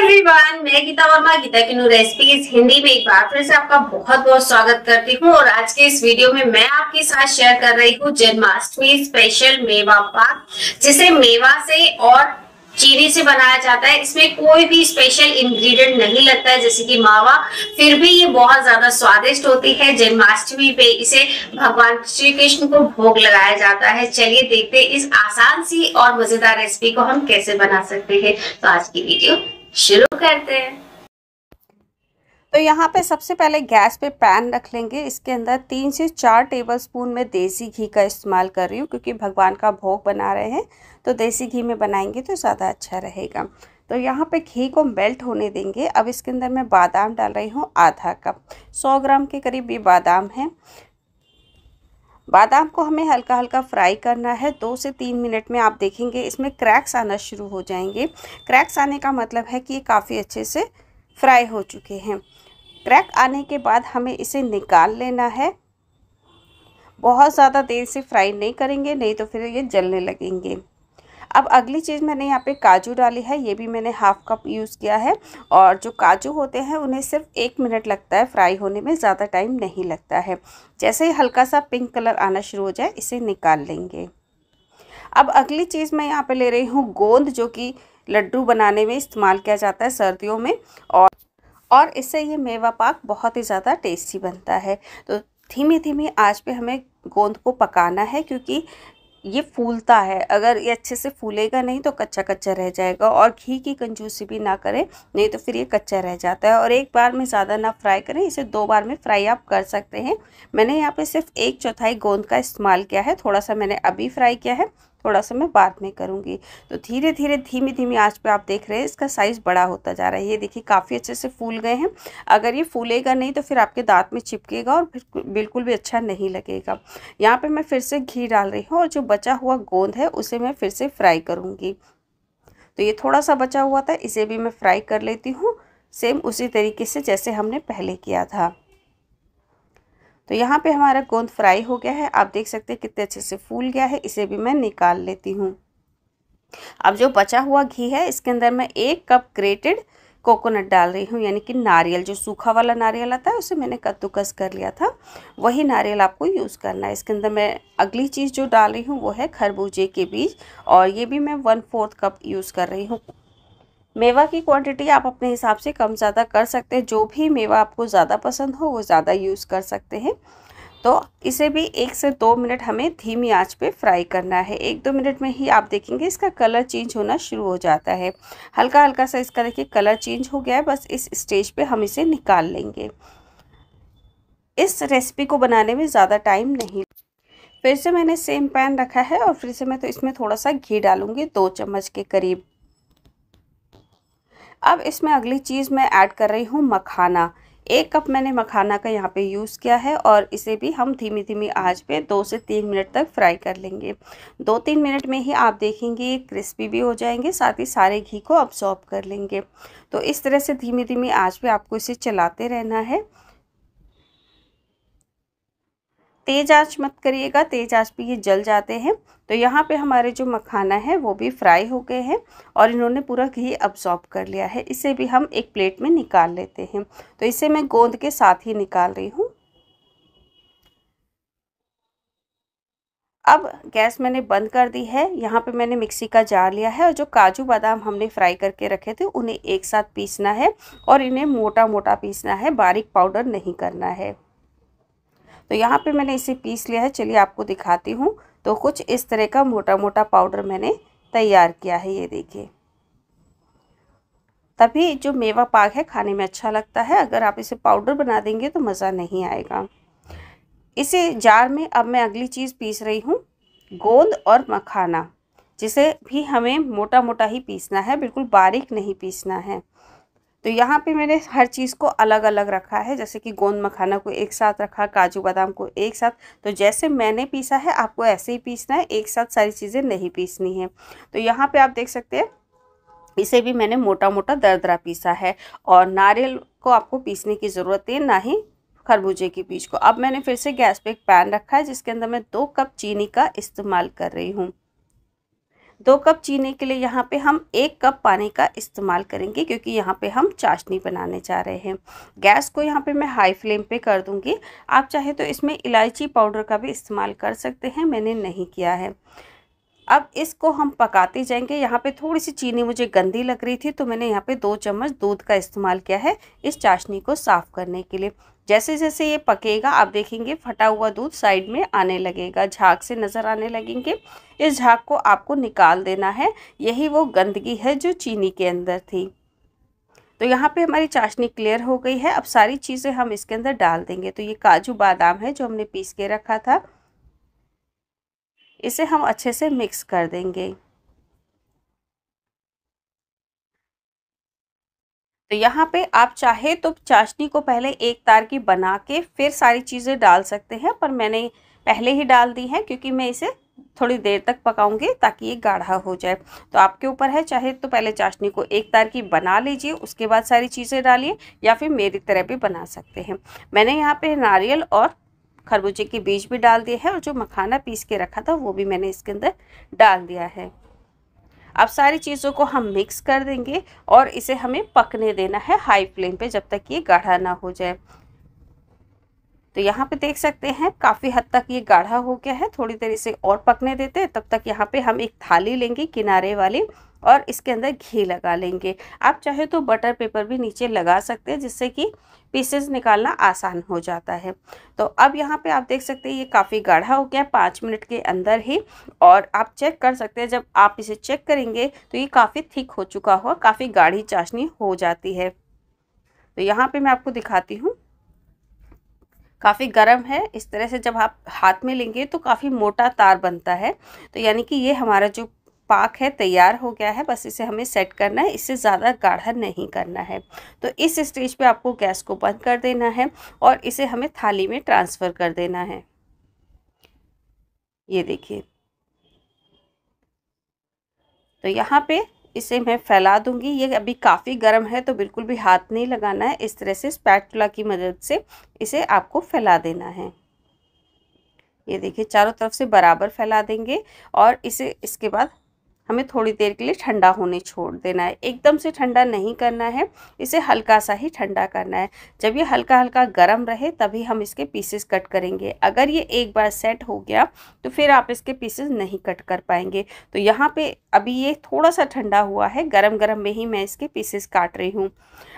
everyone मैं गीता वर्मा गीता की नू रेसिपीज हिंदी में एक बार फिर से आपका बहुत बहुत स्वागत करती हूँ और आज के इस वीडियो में मैं आपके साथ शेयर कर रही हूँ जन्माष्टमी स्पेशल मेवा पाक जिसे मेवा से और चीनी से बनाया जाता है इसमें कोई भी स्पेशल इंग्रेडिएंट नहीं लगता है जैसे कि मावा फिर भी ये बहुत ज्यादा स्वादिष्ट होती है जन्माष्टमी पे इसे भगवान श्री कृष्ण को भोग लगाया जाता है चलिए देखते हैं इस आसान सी और मजेदार रेसिपी को हम कैसे बना सकते हैं तो आज की वीडियो शुरू करते हैं तो यहाँ पे सबसे पहले गैस पे पैन रख लेंगे इसके अंदर तीन से चार टेबल स्पून में देसी घी का इस्तेमाल कर रही हूँ क्योंकि भगवान का भोग बना रहे हैं तो देसी घी में बनाएंगे तो ज़्यादा अच्छा रहेगा तो यहाँ पे घी को मेल्ट होने देंगे अब इसके अंदर मैं बादाम डाल रही हूँ आधा कप सौ ग्राम के करीब ये बादाम है बादाम को हमें हल्का हल्का फ्राई करना है दो से तीन मिनट में आप देखेंगे इसमें क्रैक्स आना शुरू हो जाएंगे क्रैक्स आने का मतलब है कि ये काफ़ी अच्छे से फ्राई हो चुके हैं क्रैक आने के बाद हमें इसे निकाल लेना है बहुत ज़्यादा देर से फ्राई नहीं करेंगे नहीं तो फिर ये जलने लगेंगे अब अगली चीज़ मैंने यहाँ पे काजू डाली है ये भी मैंने हाफ कप यूज़ किया है और जो काजू होते हैं उन्हें सिर्फ एक मिनट लगता है फ्राई होने में ज़्यादा टाइम नहीं लगता है जैसे ही हल्का सा पिंक कलर आना शुरू हो जाए इसे निकाल लेंगे अब अगली चीज़ मैं यहाँ पर ले रही हूँ गोंद जो कि लड्डू बनाने में इस्तेमाल किया जाता है सर्दियों में और और इससे ये मेवा पाक बहुत ही ज़्यादा टेस्टी बनता है तो धीमी धीमी आज पे हमें गोंद को पकाना है क्योंकि ये फूलता है अगर ये अच्छे से फूलेगा नहीं तो कच्चा कच्चा रह जाएगा और घी की कंजूसी भी ना करें नहीं तो फिर ये कच्चा रह जाता है और एक बार में ज़्यादा ना फ्राई करें इसे दो बार में फ्राई आप कर सकते हैं मैंने यहाँ पे सिर्फ एक चौथाई गोंद का इस्तेमाल किया है थोड़ा सा मैंने अभी फ्राई किया है थोड़ा सा मैं बाद में करूँगी तो धीरे धीरे धीमी धीमी आज पर आप देख रहे हैं इसका साइज़ बड़ा होता जा रहा है ये देखिए काफ़ी अच्छे से फूल गए हैं अगर ये फूलेगा नहीं तो फिर आपके दांत में चिपकेगा और फिर बिल्कुल भी अच्छा नहीं लगेगा यहाँ पर मैं फिर से घी डाल रही हूँ और जो बचा हुआ गोंद है उसे मैं फिर से फ्राई करूँगी तो ये थोड़ा सा बचा हुआ था इसे भी मैं फ्राई कर लेती हूँ सेम उसी तरीके से जैसे हमने पहले किया था तो यहाँ पे हमारा गोंद फ्राई हो गया है आप देख सकते हैं कितने अच्छे से फूल गया है इसे भी मैं निकाल लेती हूँ अब जो बचा हुआ घी है इसके अंदर मैं एक कप ग्रेटेड कोकोनट डाल रही हूँ यानी कि नारियल जो सूखा वाला नारियल आता है उसे मैंने कद्दूकस कर लिया था वही नारियल आपको यूज़ करना है इसके अंदर मैं अगली चीज़ जो डाल रही हूँ वो है खरबूजे के बीज और ये भी मैं वन फोर्थ कप यूज़ कर रही हूँ मेवा की क्वांटिटी आप अपने हिसाब से कम ज़्यादा कर सकते हैं जो भी मेवा आपको ज़्यादा पसंद हो वो ज़्यादा यूज़ कर सकते हैं तो इसे भी एक से दो मिनट हमें धीमी आंच पे फ्राई करना है एक दो मिनट में ही आप देखेंगे इसका कलर चेंज होना शुरू हो जाता है हल्का हल्का सा इसका देखिए कलर चेंज हो गया है बस इस स्टेज पे हम इसे निकाल लेंगे इस रेसिपी को बनाने में ज़्यादा टाइम नहीं फिर से मैंने सेम पैन रखा है और फिर से मैं तो इसमें थोड़ा सा घी डालूंगी दो चम्मच के करीब अब इसमें अगली चीज़ मैं ऐड कर रही हूँ मखाना एक कप मैंने मखाना का यहाँ पे यूज़ किया है और इसे भी हम धीमी धीमी आंच पे दो से तीन मिनट तक फ्राई कर लेंगे दो तीन मिनट में ही आप देखेंगे क्रिस्पी भी हो जाएंगे साथ ही सारे घी को अब्सॉर्ब कर लेंगे तो इस तरह से धीमी धीमी आंच पे आपको इसे चलाते रहना है तेज़ आँच मत करिएगा तेज़ आँच पे ये जल जाते हैं तो यहाँ पे हमारे जो मखाना है वो भी फ्राई हो गए हैं और इन्होंने पूरा घी अब्सॉर्ब कर लिया है इसे भी हम एक प्लेट में निकाल लेते हैं तो इसे मैं गोंद के साथ ही निकाल रही हूँ अब गैस मैंने बंद कर दी है यहाँ पे मैंने मिक्सी का जार लिया है और जो काजू बादाम हमने फ्राई करके रखे थे उन्हें एक साथ पीसना है और इन्हें मोटा मोटा पीसना है बारीक पाउडर नहीं करना है तो यहाँ पे मैंने इसे पीस लिया है चलिए आपको दिखाती हूँ तो कुछ इस तरह का मोटा मोटा पाउडर मैंने तैयार किया है ये देखिए तभी जो मेवा पाक है खाने में अच्छा लगता है अगर आप इसे पाउडर बना देंगे तो मज़ा नहीं आएगा इसे जार में अब मैं अगली चीज़ पीस रही हूँ गोंद और मखाना जिसे भी हमें मोटा मोटा ही पीसना है बिल्कुल बारीक नहीं पीसना है तो यहाँ पे मैंने हर चीज़ को अलग अलग रखा है जैसे कि गोंद मखाना को एक साथ रखा काजू बादाम को एक साथ तो जैसे मैंने पीसा है आपको ऐसे ही पीसना है एक साथ सारी चीज़ें नहीं पीसनी है तो यहाँ पर आप देख सकते हैं इसे भी मैंने मोटा मोटा दरदरा पीसा है और नारियल को आपको पीसने की ज़रूरत है ना ही खरबूजे की बीज को अब मैंने फिर से गैस पे एक पैन रखा है जिसके अंदर मैं दो कप चीनी का इस्तेमाल कर रही हूँ दो कप चीनी के लिए यहाँ पे हम एक कप पानी का इस्तेमाल करेंगे क्योंकि यहाँ पे हम चाशनी बनाने जा रहे हैं गैस को यहाँ पे मैं हाई फ्लेम पे कर दूँगी आप चाहे तो इसमें इलायची पाउडर का भी इस्तेमाल कर सकते हैं मैंने नहीं किया है अब इसको हम पकाते जाएंगे यहाँ पे थोड़ी सी चीनी मुझे गंदी लग रही थी तो मैंने यहाँ पे दो चम्मच दूध का इस्तेमाल किया है इस चाशनी को साफ़ करने के लिए जैसे जैसे ये पकेगा आप देखेंगे फटा हुआ दूध साइड में आने लगेगा झाग से नज़र आने लगेंगे इस झाग को आपको निकाल देना है यही वो गंदगी है जो चीनी के अंदर थी तो यहाँ पे हमारी चाशनी क्लियर हो गई है अब सारी चीज़ें हम इसके अंदर डाल देंगे तो ये काजू बादाम है जो हमने पीस के रखा था इसे हम अच्छे से मिक्स कर देंगे तो यहाँ पे आप चाहे तो चाशनी को पहले एक तार की बना के फिर सारी चीज़ें डाल सकते हैं पर मैंने पहले ही डाल दी है क्योंकि मैं इसे थोड़ी देर तक पकाऊंगी ताकि ये गाढ़ा हो जाए तो आपके ऊपर है चाहे तो पहले चाशनी को एक तार की बना लीजिए उसके बाद सारी चीज़ें डालिए या फिर मेरी तरह भी बना सकते हैं मैंने यहाँ पर नारियल और खरबूजे के बीज भी डाल दिए हैं और जो मखाना पीस के रखा था वो भी मैंने इसके अंदर डाल दिया है अब सारी चीज़ों को हम मिक्स कर देंगे और इसे हमें पकने देना है हाई फ्लेम पे जब तक ये गाढ़ा ना हो जाए तो यहाँ पे देख सकते हैं काफ़ी हद तक ये गाढ़ा हो गया है थोड़ी देर इसे और पकने देते हैं तब तक यहाँ पे हम एक थाली लेंगे किनारे वाली और इसके अंदर घी लगा लेंगे आप चाहे तो बटर पेपर भी नीचे लगा सकते हैं जिससे कि पीसेस निकालना आसान हो जाता है तो अब यहाँ पे आप देख सकते हैं ये काफ़ी गाढ़ा हो गया पाँच मिनट के अंदर ही और आप चेक कर सकते हैं जब आप इसे चेक करेंगे तो ये काफ़ी थिक हो चुका हो काफ़ी गाढ़ी चाशनी हो जाती है तो यहाँ पर मैं आपको दिखाती हूँ काफ़ी गर्म है इस तरह से जब आप हाथ में लेंगे तो काफ़ी मोटा तार बनता है तो यानी कि ये हमारा जो पाक है तैयार हो गया है बस इसे हमें सेट करना है इससे ज़्यादा गाढ़ा नहीं करना है तो इस स्टेज पे आपको गैस को बंद कर देना है और इसे हमें थाली में ट्रांसफ़र कर देना है ये देखिए तो यहाँ पे इसे मैं फैला दूंगी ये अभी काफ़ी गर्म है तो बिल्कुल भी हाथ नहीं लगाना है इस तरह से स्पैटुला की मदद से इसे आपको फैला देना है ये देखिए चारों तरफ से बराबर फैला देंगे और इसे इसके बाद हमें थोड़ी देर के लिए ठंडा होने छोड़ देना है एकदम से ठंडा नहीं करना है इसे हल्का सा ही ठंडा करना है जब ये हल्का हल्का गर्म रहे तभी हम इसके पीसेस कट करेंगे अगर ये एक बार सेट हो गया तो फिर आप इसके पीसेस नहीं कट कर पाएंगे तो यहाँ पे अभी ये थोड़ा सा ठंडा हुआ है गर्म गर्म में ही मैं इसके पीसेस काट रही हूँ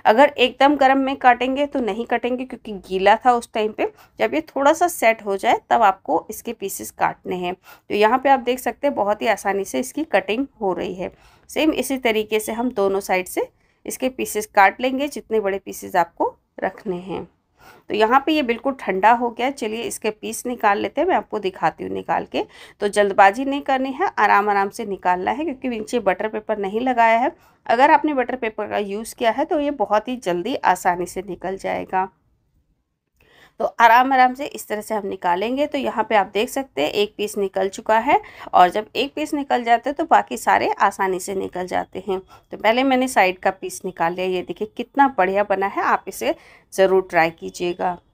अगर एकदम गर्म में काटेंगे तो नहीं कटेंगे क्योंकि गीला था उस टाइम पे जब ये थोड़ा सा सेट हो जाए तब आपको इसके पीसेस काटने हैं तो यहाँ पे आप देख सकते हैं बहुत ही आसानी से इसकी कटिंग हो रही है सेम इसी तरीके से हम दोनों साइड से इसके पीसेस काट लेंगे जितने बड़े पीसेस आपको रखने हैं तो यहाँ पे ये बिल्कुल ठंडा हो गया चलिए इसके पीस निकाल लेते हैं मैं आपको दिखाती हूँ निकाल के तो जल्दबाजी नहीं करनी है आराम आराम से निकालना है क्योंकि नीचे बटर पेपर नहीं लगाया है अगर आपने बटर पेपर का यूज़ किया है तो ये बहुत ही जल्दी आसानी से निकल जाएगा तो आराम आराम से इस तरह से हम निकालेंगे तो यहाँ पे आप देख सकते हैं एक पीस निकल चुका है और जब एक पीस निकल जाता है तो बाकी सारे आसानी से निकल जाते हैं तो पहले मैंने साइड का पीस निकाल लिया ये देखिए कितना बढ़िया बना है आप इसे ज़रूर ट्राई कीजिएगा